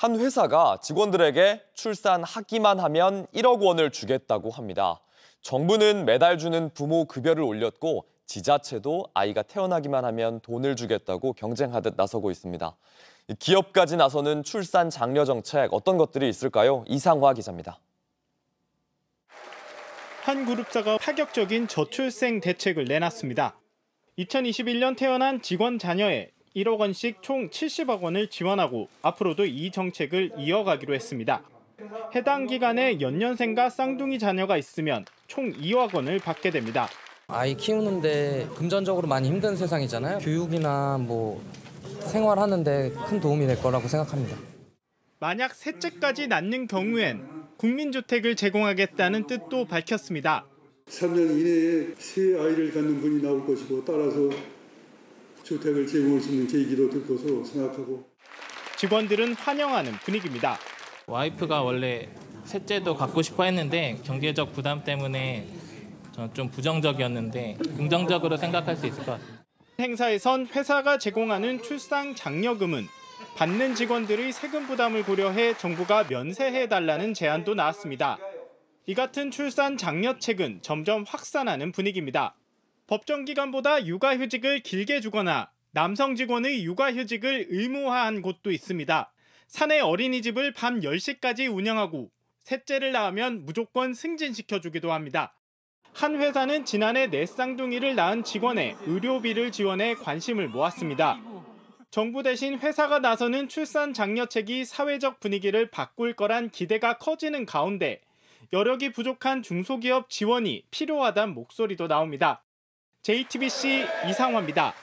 한 회사가 직원들에게 출산 하기만 하면 1억 원을 주겠다고 합니다. 정부는 매달 주는 부모 급여를 올렸고 지자체도 아이가 태어나기만 하면 돈을 주겠다고 경쟁하듯 나서고 있습니다. 기업까지 나서는 출산 장려 정책 어떤 것들이 있을까요? 이상화 기자입니다. 한 그룹사가 파격적인 저출생 대책을 내놨습니다. 2021년 태어난 직원 자녀의 1억 원씩 총 70억 원을 지원하고 앞으로도 이 정책을 이어가기로 했습니다. 해당 기간에 연년생과 쌍둥이 자녀가 있으면 총 2억 원을 받게 됩니다. 아이 키우는데 금전적으로 많이 힘든 세상이잖아요. 교육이나 뭐 생활하는데 큰 도움이 될 거라고 생각합니다. 만약 셋째까지 낳는 경우엔 국민주택을 제공하겠다는 뜻도 밝혔습니다. 3년 이내에 세 아이를 갖는 분이 나올 것이고 따라서 주택을 제공할 수 있는 계기도 될 것으로 생각하고 직원들은 환영하는 분위기입니다. 와이프가 원래 셋째도 갖고 싶어 했는데 경제적 부담 때문에 좀 부정적이었는데 긍정적으로 생각할 수 있을 것 같습니다. 행사에선 회사가 제공하는 출산 장려금은 받는 직원들의 세금 부담을 고려해 정부가 면세해달라는 제안도 나왔습니다. 이 같은 출산 장려책은 점점 확산하는 분위기입니다. 법정 기간보다 육아휴직을 길게 주거나 남성 직원의 육아휴직을 의무화한 곳도 있습니다. 사내 어린이집을 밤 10시까지 운영하고 셋째를 낳으면 무조건 승진시켜주기도 합니다. 한 회사는 지난해 내 쌍둥이를 낳은 직원의 의료비를 지원해 관심을 모았습니다. 정부 대신 회사가 나서는 출산 장려책이 사회적 분위기를 바꿀 거란 기대가 커지는 가운데 여력이 부족한 중소기업 지원이 필요하단 목소리도 나옵니다. JTBC 이상화입니다.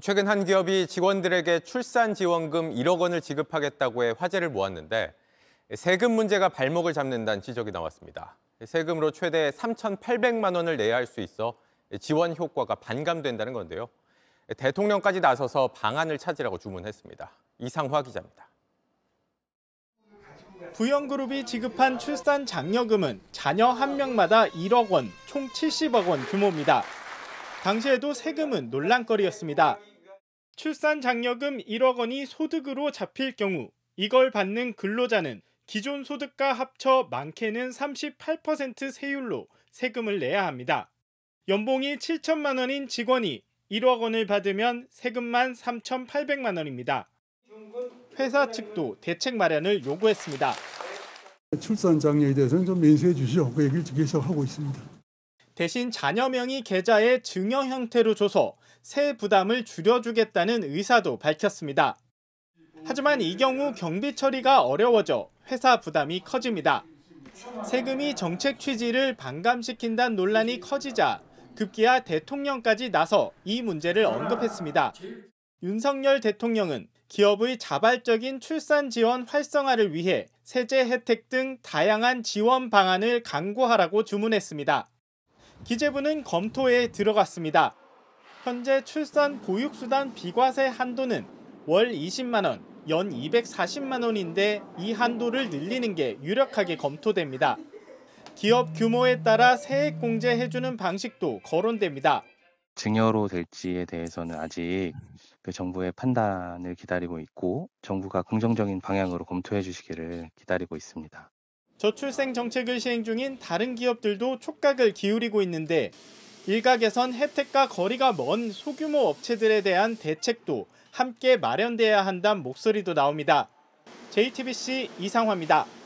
최근 한 기업이 직원들에게 출산 지원금 1억 원을 지급하겠다고 해 화제를 모았는데 세금 문제가 발목을 잡는다는 지적이 나왔습니다. 세금으로 최대 3,800만 원을 내야 할 수 있어 지원 효과가 반감된다는 건데요. 대통령까지 나서서 방안을 찾으라고 주문했습니다. 이상화 기자입니다. 부영그룹이 지급한 출산 장려금은 자녀 한 명마다 1억 원, 총 70억 원 규모입니다. 당시에도 세금은 논란거리였습니다. 출산 장려금 1억 원이 소득으로 잡힐 경우 이걸 받는 근로자는 기존 소득과 합쳐 많게는 38% 세율로 세금을 내야 합니다. 연봉이 7천만 원인 직원이 1억 원을 받으면 세금만 3,800만 원입니다. 회사 측도 대책 마련을 요구했습니다. 출산 장려에 대해서는 좀 민수해 주시오. 그 얘기를 계속 하고 있습니다. 대신 자녀 명의 계좌에 증여 형태로 줘서 세 부담을 줄여주겠다는 의사도 밝혔습니다. 하지만 이 경우 경비 처리가 어려워져 회사 부담이 커집니다. 세금이 정책 취지를 반감시킨다는 논란이 커지자 급기야 대통령까지 나서 이 문제를 언급했습니다. 윤석열 대통령은 기업의 자발적인 출산 지원 활성화를 위해 세제 혜택 등 다양한 지원 방안을 강구하라고 주문했습니다. 기재부는 검토에 들어갔습니다. 현재 출산 보육수단 비과세 한도는 월 20만원, 연 240만원인데 이 한도를 늘리는 게 유력하게 검토됩니다. 기업 규모에 따라 세액 공제해주는 방식도 거론됩니다. 증여로 될지에 대해서는 아직 그 정부의 판단을 기다리고 있고 정부가 긍정적인 방향으로 검토해 주시기를 기다리고 있습니다. 저출생 정책을 시행 중인 다른 기업들도 촉각을 기울이고 있는데 일각에선 혜택과 거리가 먼 소규모 업체들에 대한 대책도 함께 마련돼야 한다는 목소리도 나옵니다. JTBC 이상화입니다.